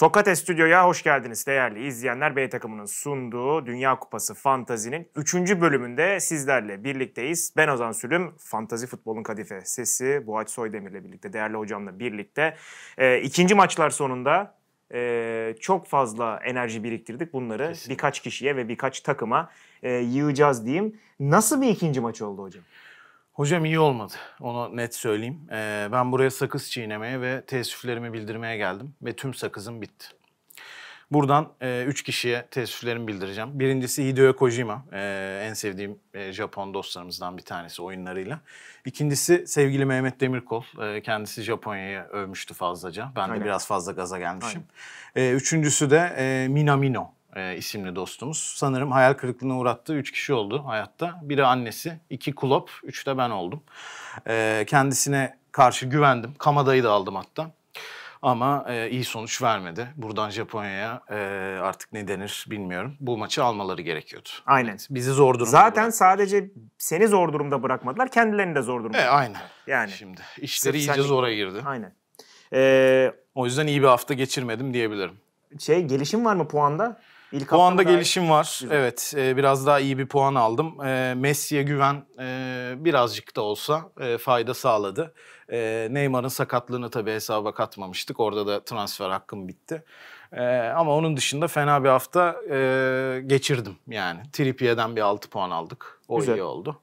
Sokate Stüdyo'ya hoş geldiniz değerli izleyenler. B takımının sunduğu Dünya Kupası Fantazi'nin 3. bölümünde sizlerle birlikteyiz. Ben Ozan Sülüm, Fantazi Futbol'un kadife sesi Boğaç Soydemir'le birlikte, değerli hocamla birlikte. E, ikinci maçlar sonunda e, çok fazla enerji biriktirdik. Bunları Kesinlikle. birkaç kişiye ve birkaç takıma e, yığacağız diyeyim. Nasıl bir ikinci maç oldu hocam? Hocam iyi olmadı. Onu net söyleyeyim. Ee, ben buraya sakız çiğnemeye ve teessüflerimi bildirmeye geldim. Ve tüm sakızım bitti. Buradan e, üç kişiye teessüflerimi bildireceğim. Birincisi Hideo Kojima. E, en sevdiğim e, Japon dostlarımızdan bir tanesi oyunlarıyla. İkincisi sevgili Mehmet Demirkol. E, kendisi Japonya'yı övmüştü fazlaca. Ben de biraz fazla gaza gelmişim. E, üçüncüsü de e, Minamino e, isimli dostumuz. Sanırım hayal kırıklığına uğrattığı üç kişi oldu hayatta. Biri annesi, iki Kulop, üç de ben oldum. E, kendisine karşı güvendim. Kamada'yı da aldım hatta. Ama e, iyi sonuç vermedi. Buradan Japonya'ya e, artık ne denir bilmiyorum. Bu maçı almaları gerekiyordu. Aynen. Evet, bizi zor durumda Zaten bıraktılar. sadece seni zor durumda bırakmadılar. Kendilerini de zor durumda e, Aynen. Yani. Şimdi işleri Sırf iyice sen... zora girdi. Aynen. Ee, o yüzden iyi bir hafta geçirmedim diyebilirim. Şey gelişim var mı puanda? İlk Puanda gelişim var. Güzel. Evet, e, biraz daha iyi bir puan aldım. E, Messi'ye güven e, birazcık da olsa e, fayda sağladı. E, Neymar'ın sakatlığını tabii hesaba katmamıştık. Orada da transfer hakkım bitti. E, ama onun dışında fena bir hafta e, geçirdim yani. Trippier'den bir 6 puan aldık. O Güzel. iyi oldu.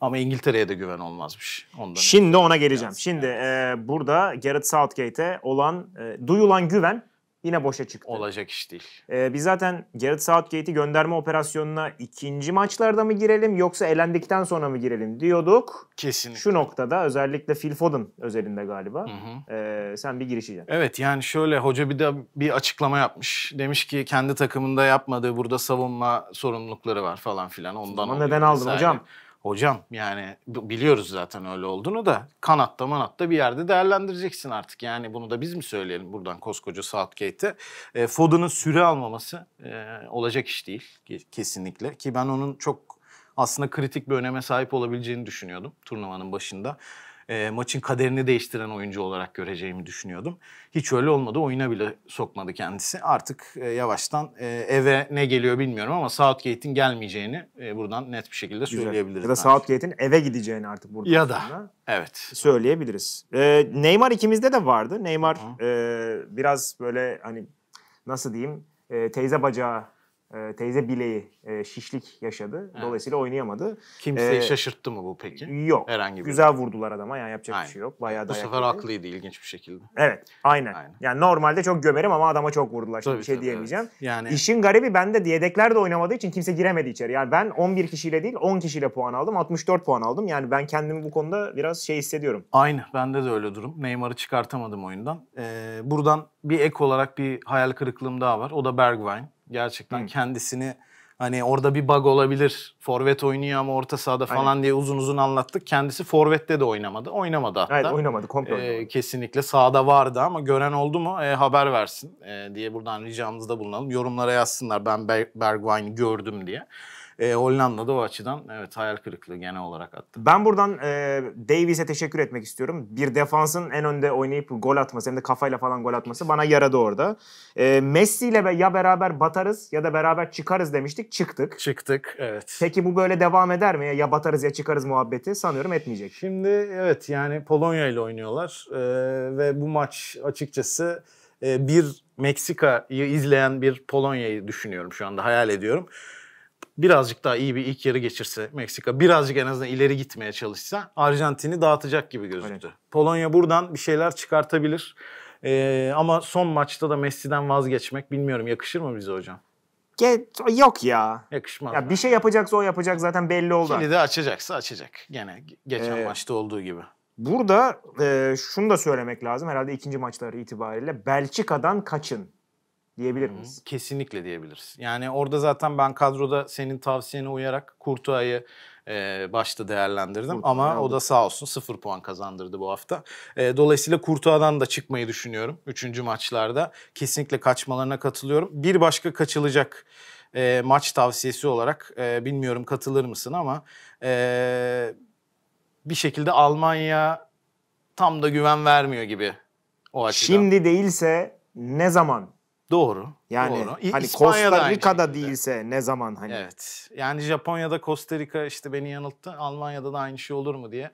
Ama İngiltere'ye de güven olmazmış. Ondan Şimdi ona geleceğim. Biraz. Şimdi e, burada Gareth Southgate'e olan e, duyulan güven yine boşa çıktı. Olacak iş değil. Ee, biz zaten Gareth Southgate'i gönderme operasyonuna ikinci maçlarda mı girelim yoksa elendikten sonra mı girelim diyorduk. Kesin. Şu noktada özellikle Phil Foden özelinde galiba. Hı hı. E, sen bir girişeceksin. Evet yani şöyle hoca bir de bir açıklama yapmış. Demiş ki kendi takımında yapmadığı burada savunma sorumlulukları var falan filan. Ondan Ama neden aldın hocam? Hocam yani biliyoruz zaten öyle olduğunu da kanatta manatta bir yerde değerlendireceksin artık. Yani bunu da biz mi söyleyelim buradan koskoca Southgate'e. E, Foden'ın süre almaması e, olacak iş değil kesinlikle. Ki ben onun çok aslında kritik bir öneme sahip olabileceğini düşünüyordum turnuvanın başında e, maçın kaderini değiştiren oyuncu olarak göreceğimi düşünüyordum. Hiç öyle olmadı. Oyuna bile sokmadı kendisi. Artık e, yavaştan e, eve ne geliyor bilmiyorum ama Southgate'in gelmeyeceğini e, buradan net bir şekilde Güzel. söyleyebiliriz. Ya da Southgate'in eve gideceğini artık burada. ya da evet söyleyebiliriz. E, Neymar ikimizde de vardı. Neymar e, biraz böyle hani nasıl diyeyim e, teyze bacağı e, teyze bileği e, şişlik yaşadı. Evet. Dolayısıyla oynayamadı. Kimseyi ee, şaşırttı mı bu peki? Yok. Herhangi bir Güzel vurdular adama yani yapacak aynen. bir şey yok. Bayağı dayak. bu sefer yedi. haklıydı ilginç bir şekilde. Evet aynen. aynen. Yani normalde çok gömerim ama adama çok vurdular. Şimdi tabii, bir şey tabii, diyemeyeceğim. Evet. Yani... İşin garibi bende yedekler de oynamadığı için kimse giremedi içeri. Yani ben 11 kişiyle değil 10 kişiyle puan aldım. 64 puan aldım. Yani ben kendimi bu konuda biraz şey hissediyorum. Aynı. Bende de öyle durum. Neymar'ı çıkartamadım oyundan. Ee, buradan bir ek olarak bir hayal kırıklığım daha var. O da Bergwijn. Gerçekten Hı. kendisini hani orada bir bug olabilir. Forvet oynuyor ama orta sahada falan Aynen. diye uzun uzun anlattık. Kendisi forvette de oynamadı. Oynamadı hatta. Evet oynamadı komple ee, oynamadı. Ee, kesinlikle sahada vardı ama gören oldu mu e, haber versin e, diye buradan ricamızda bulunalım. Yorumlara yazsınlar ben Bergwijn'i gördüm diye. E, Hollanda'da o açıdan evet hayal kırıklığı genel olarak attı. Ben buradan e, Davies'e teşekkür etmek istiyorum. Bir defansın en önde oynayıp gol atması hem de kafayla falan gol atması bana yaradı orada. E, Messi ile ya beraber batarız ya da beraber çıkarız demiştik. Çıktık. Çıktık evet. Peki bu böyle devam eder mi? Ya batarız ya çıkarız muhabbeti sanıyorum etmeyecek. Şimdi evet yani Polonya ile oynuyorlar e, ve bu maç açıkçası e, bir Meksika'yı izleyen bir Polonya'yı düşünüyorum şu anda hayal ediyorum birazcık daha iyi bir ilk yarı geçirse Meksika, birazcık en azından ileri gitmeye çalışsa Arjantin'i dağıtacak gibi gözüktü. Evet. Polonya buradan bir şeyler çıkartabilir. Ee, ama son maçta da Messi'den vazgeçmek bilmiyorum yakışır mı bize hocam? Ge yok ya. Yakışmaz. Ya bir şey yapacaksa o yapacak zaten belli oldu. Kilidi açacaksa açacak. Gene geçen ee, maçta olduğu gibi. Burada e, şunu da söylemek lazım herhalde ikinci maçları itibariyle. Belçika'dan kaçın diyebilir miyiz? Kesinlikle diyebiliriz. Yani orada zaten ben kadroda senin tavsiyene uyarak Kurtuay'ı e, başta değerlendirdim Kurtuğa ama aldık. o da sağ olsun 0 puan kazandırdı bu hafta. E, dolayısıyla Kurtuğa'dan da çıkmayı düşünüyorum 3. maçlarda. Kesinlikle kaçmalarına katılıyorum. Bir başka kaçılacak e, maç tavsiyesi olarak e, bilmiyorum katılır mısın ama e, bir şekilde Almanya tam da güven vermiyor gibi o açıdan. Şimdi değilse ne zaman Doğru. Yani doğru. hani İspanya'da Costa Rica'da değilse ne zaman hani. Evet. Yani Japonya'da Costa Rica işte beni yanılttı. Almanya'da da aynı şey olur mu diye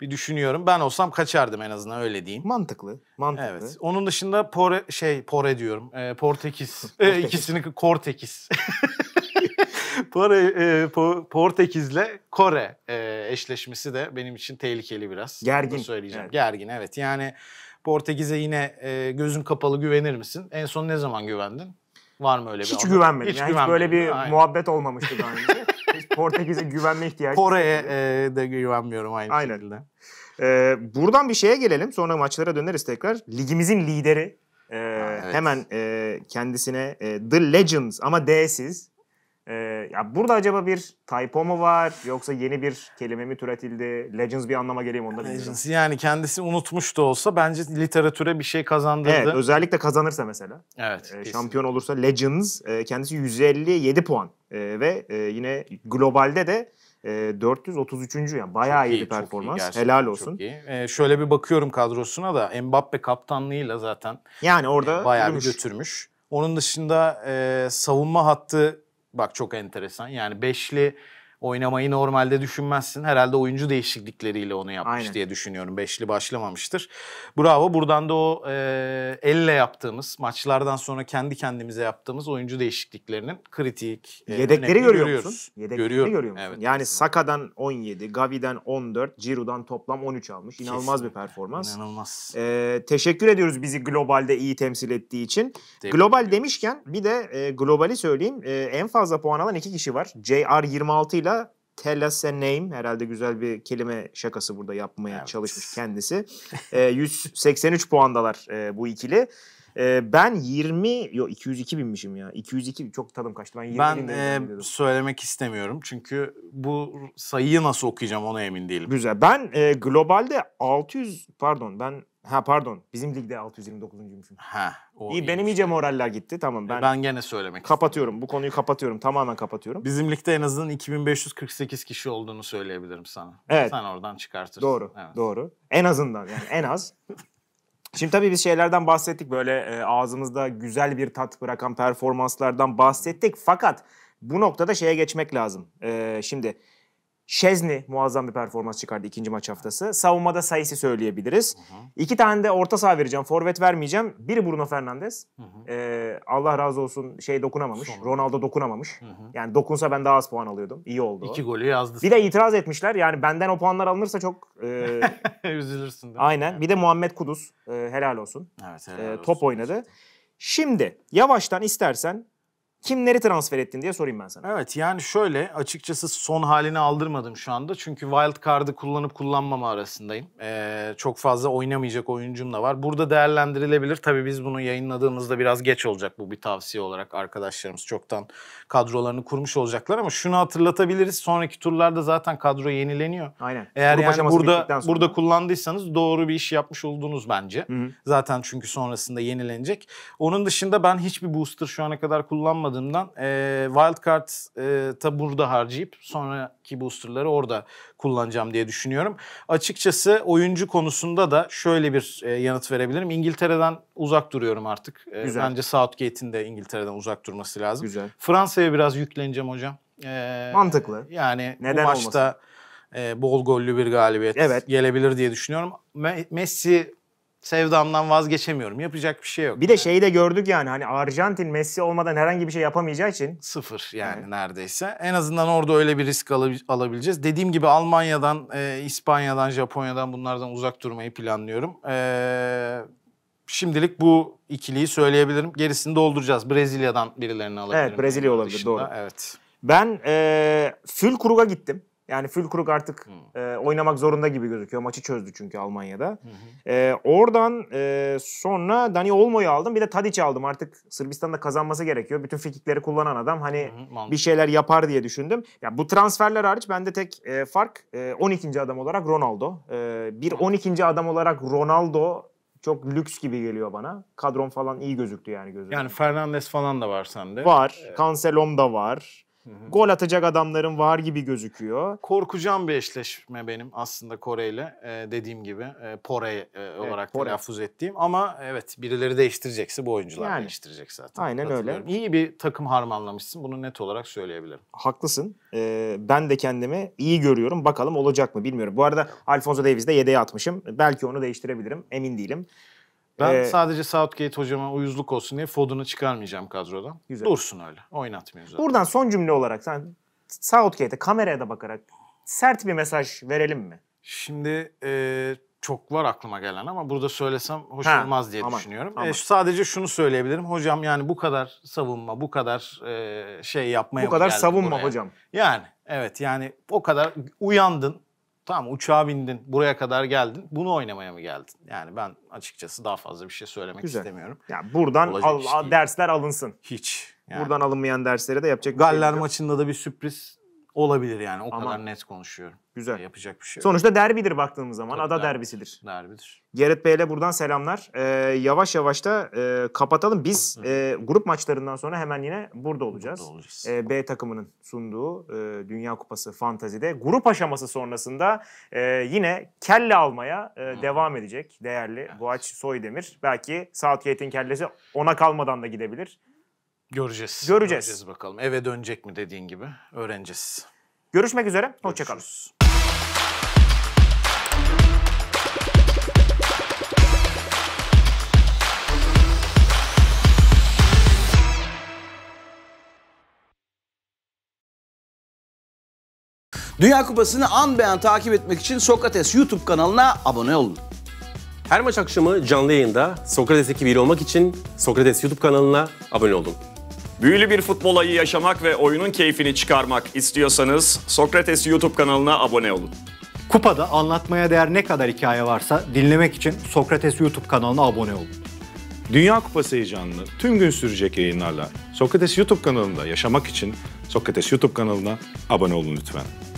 bir düşünüyorum. Ben olsam kaçardım en azından öyle diyeyim. Mantıklı. Mantıklı. Evet. Onun dışında pore şey pore diyorum. E, Portekiz. e, ikisini Kortekiz. Pore, e, Portekiz'le Kore e, eşleşmesi de benim için tehlikeli biraz. Gergin. Bunu söyleyeceğim. Evet. Gergin evet. Yani Portekiz'e yine e, gözün kapalı güvenir misin? En son ne zaman güvendin? Var mı öyle bir Hiç adam? güvenmedim. Hiç, yani hiç böyle bir Aynen. muhabbet olmamıştı daha önce. Portekiz'e güvenme ihtiyacı. Kore'ye e, de güvenmiyorum aynı Aynen. şekilde. Ee, buradan bir şeye gelelim. Sonra maçlara döneriz tekrar. Ligimizin lideri. Ee, ha, evet. Hemen e, kendisine e, The Legends ama D'siz ee, ya burada acaba bir typo mu var yoksa yeni bir kelime mi türetildi? Legends bir anlama geliyor mu onu bilmiyorum. Legends yani kendisi unutmuş da olsa bence literatüre bir şey kazandırdı. Evet özellikle kazanırsa mesela. Evet. E, şampiyon olursa Legends e, kendisi 157 puan e, ve e, yine globalde de e, 433. yani bayağı iyi, iyi bir performans. Iyi, Helal olsun. Çok iyi. E, şöyle bir bakıyorum kadrosuna da Mbappe kaptanlığıyla zaten yani orada e, bayağı yürümüş. bir götürmüş. Onun dışında e, savunma hattı Bak çok enteresan. Yani beşli oynamayı normalde düşünmezsin. Herhalde oyuncu değişiklikleriyle onu yapmış Aynen. diye düşünüyorum. Beşli başlamamıştır. Bravo. Buradan da o e, elle yaptığımız, maçlardan sonra kendi kendimize yaptığımız oyuncu değişikliklerinin kritik e, Yedekleri görüyor görüyoruz. musun? Yedekleri Görüyorum. görüyor musun? Evet. Yani Saka'dan 17, Gavi'den 14, Ciro'dan toplam 13 almış. İnanılmaz Kesinlikle. bir performans. İnanılmaz. E, teşekkür ediyoruz bizi globalde iyi temsil ettiği için. Tebrik Global ediyoruz. demişken bir de e, globali söyleyeyim. E, en fazla puan alan iki kişi var. JR 26 ile tell us a name. Herhalde güzel bir kelime şakası burada yapmaya evet. çalışmış kendisi. E, 183 puandalar e, bu ikili. E, ben 20 yok 202 binmişim ya. 202 çok tadım kaçtı. Ben 20 Ben e, söylemek istemiyorum. Çünkü bu sayıyı nasıl okuyacağım ona emin değilim. Güzel. Ben e, globalde 600 pardon ben Ha pardon. Bizim ligde 629'uncuymuşum. Ha. O iyi, benim iyice moraller gitti. Tamam e, ben. Ben gene söylemek. Kapatıyorum. Istedim. Bu konuyu kapatıyorum. Tamamen kapatıyorum. Bizim ligde en azından 2548 kişi olduğunu söyleyebilirim sana. Evet. Sen oradan çıkartırsın. Doğru. Evet. Doğru. En azından yani en az. Şimdi tabii biz şeylerden bahsettik böyle e, ağzımızda güzel bir tat bırakan performanslardan bahsettik fakat bu noktada şeye geçmek lazım. E, şimdi Şezni muazzam bir performans çıkardı ikinci maç haftası. Savunmada sayısı söyleyebiliriz. Hı hı. İki tane de orta saha vereceğim. Forvet vermeyeceğim. Biri Bruno Fernandes. Hı hı. Ee, Allah razı olsun şey dokunamamış. Sonra. Ronaldo dokunamamış. Hı hı. Yani dokunsa ben daha az puan alıyordum. İyi oldu. İki golü yazdı. Bir de itiraz etmişler. Yani benden o puanlar alınırsa çok... E... Üzülürsün değil mi? Aynen. Bir de Muhammed Kudus. E, helal olsun. Evet e, helal e, top olsun. oynadı. Olsun. Şimdi yavaştan istersen kimleri transfer ettin diye sorayım ben sana. Evet yani şöyle açıkçası son halini aldırmadım şu anda. Çünkü wild card'ı kullanıp kullanmama arasındayım. Ee, çok fazla oynamayacak oyuncum da var. Burada değerlendirilebilir. Tabii biz bunu yayınladığımızda biraz geç olacak bu bir tavsiye olarak. Arkadaşlarımız çoktan kadrolarını kurmuş olacaklar ama şunu hatırlatabiliriz. Sonraki turlarda zaten kadro yenileniyor. Aynen. Eğer Grup yani burada sonra... burada kullandıysanız doğru bir iş yapmış oldunuz bence. Hı hı. Zaten çünkü sonrasında yenilenecek. Onun dışında ben hiçbir booster şu ana kadar kullanmadım alamadığımdan e, wildcard e, taburda harcayıp sonraki boosterları orada kullanacağım diye düşünüyorum. Açıkçası oyuncu konusunda da şöyle bir e, yanıt verebilirim. İngiltere'den uzak duruyorum artık. E, Güzel. Bence Southgate'in de İngiltere'den uzak durması lazım. Güzel. Fransa'ya biraz yükleneceğim hocam. E, Mantıklı. Yani Neden bu maçta e, bol gollü bir galibiyet evet. gelebilir diye düşünüyorum. Messi sevdamdan vazgeçemiyorum. Yapacak bir şey yok. Bir de şeyi de gördük yani hani Arjantin Messi olmadan herhangi bir şey yapamayacağı için. Sıfır yani evet. neredeyse. En azından orada öyle bir risk alabil alabileceğiz. Dediğim gibi Almanya'dan, e, İspanya'dan, Japonya'dan bunlardan uzak durmayı planlıyorum. E, şimdilik bu ikiliyi söyleyebilirim. Gerisini dolduracağız. Brezilya'dan birilerini alabilirim. Evet Brezilya olabilir dışında. doğru. Evet. Ben e, Fülkurg'a gittim. Yani Fülkrug artık hmm. e, oynamak zorunda gibi gözüküyor. Maçı çözdü çünkü Almanya'da. Hı E, oradan e, sonra Dani Olmo'yu aldım. Bir de Tadic aldım. Artık Sırbistan'da kazanması gerekiyor. Bütün fikikleri kullanan adam hani hı bir şeyler yapar diye düşündüm. Ya bu transferler hariç bende tek e, fark e, 12. adam olarak Ronaldo. E, bir 12. adam olarak Ronaldo çok lüks gibi geliyor bana. Kadron falan iyi gözüktü yani gözüme. Yani Fernandes falan da var sende. Var. Ee... Cancelo'm da var. Hı hı. Gol atacak adamların var gibi gözüküyor. Korkacağım bir eşleşme benim aslında Kore'yle ee, dediğim gibi e, Pore e, olarak evet, telaffuz ettiğim ama evet birileri değiştirecekse bu oyuncular yani, değiştirecek zaten. Aynen öyle. İyi bir takım harmanlamışsın bunu net olarak söyleyebilirim. Haklısın. Ee, ben de kendimi iyi görüyorum. Bakalım olacak mı bilmiyorum. Bu arada Alfonso Davies'de yedeğe atmışım. Belki onu değiştirebilirim. Emin değilim. Ben ee, sadece Southgate hocama uyuzluk olsun diye Foden'ı çıkarmayacağım kadrodan. Güzel. Dursun öyle. Oynatmıyor zaten. Buradan son cümle olarak sen Southgate'e kameraya da bakarak sert bir mesaj verelim mi? Şimdi e, çok var aklıma gelen ama burada söylesem hoş ha, olmaz diye aman, düşünüyorum. E, aman. E, sadece şunu söyleyebilirim. Hocam yani bu kadar savunma, bu kadar e, şey yapmaya Bu kadar savunma buraya. hocam. Yani evet yani o kadar uyandın Tamam uçağa bindin, buraya kadar geldin. Bunu oynamaya mı geldin? Yani ben açıkçası daha fazla bir şey söylemek Güzel. istemiyorum. Yani buradan al, dersler alınsın. Hiç. Yani. Buradan alınmayan derslere de yapacak bir şey Galler maçında da bir sürpriz olabilir yani. O Ama kadar net konuşuyorum. Güzel. Yapacak bir şey yok. Sonuçta derbidir baktığımız zaman. Tabii Ada derbi, derbisidir. Derbidir. Gerrit Bey'le buradan selamlar. Ee, yavaş yavaş da e, kapatalım. Biz e, grup maçlarından sonra hemen yine burada olacağız. Burada olacağız. E, B takımının sunduğu e, Dünya Kupası Fantazi'de grup aşaması sonrasında e, yine kelle almaya e, devam edecek değerli evet. Boğaç Soydemir. Belki Southgate'in kellesi ona kalmadan da gidebilir. Göreceğiz. Göreceğiz. Göreceğiz bakalım. Eve dönecek mi dediğin gibi öğreneceğiz. Görüşmek üzere. Hoşçakalın. Dünya Kupası'nı an beyan takip etmek için Sokrates YouTube kanalına abone olun. Her maç akşamı canlı yayında Sokrates ekibiyle olmak için Sokrates YouTube kanalına abone olun. Büyülü bir futbol ayı yaşamak ve oyunun keyfini çıkarmak istiyorsanız Sokrates YouTube kanalına abone olun. Kupada anlatmaya değer ne kadar hikaye varsa dinlemek için Sokrates YouTube kanalına abone olun. Dünya Kupası heyecanını tüm gün sürecek yayınlarla Sokrates YouTube kanalında yaşamak için Sokrates YouTube kanalına abone olun lütfen.